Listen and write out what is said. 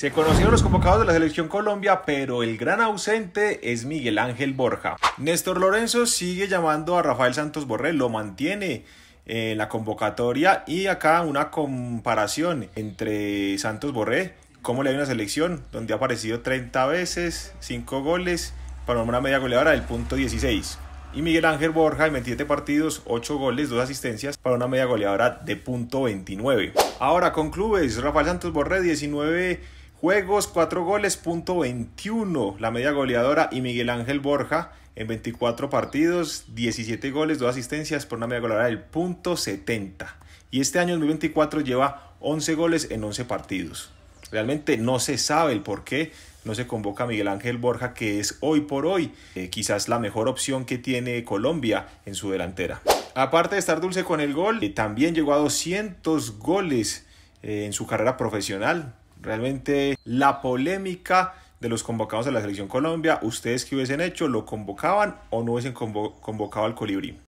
Se conocieron los convocados de la selección Colombia, pero el gran ausente es Miguel Ángel Borja. Néstor Lorenzo sigue llamando a Rafael Santos Borré, lo mantiene eh, en la convocatoria y acá una comparación entre Santos Borré, cómo le hay una selección donde ha aparecido 30 veces, 5 goles, para una media goleadora del punto 16. Y Miguel Ángel Borja en 27 partidos, 8 goles, 2 asistencias para una media goleadora de punto 29. Ahora con clubes, Rafael Santos Borré 19 Juegos 4 goles, punto 21, la media goleadora y Miguel Ángel Borja en 24 partidos, 17 goles, 2 asistencias por una media goleadora del punto 70. Y este año 2024 lleva 11 goles en 11 partidos. Realmente no se sabe el por qué no se convoca a Miguel Ángel Borja, que es hoy por hoy eh, quizás la mejor opción que tiene Colombia en su delantera. Aparte de estar dulce con el gol, eh, también llegó a 200 goles eh, en su carrera profesional Realmente la polémica de los convocados a la selección Colombia, ¿ustedes qué hubiesen hecho? ¿Lo convocaban o no hubiesen convocado al colibrí?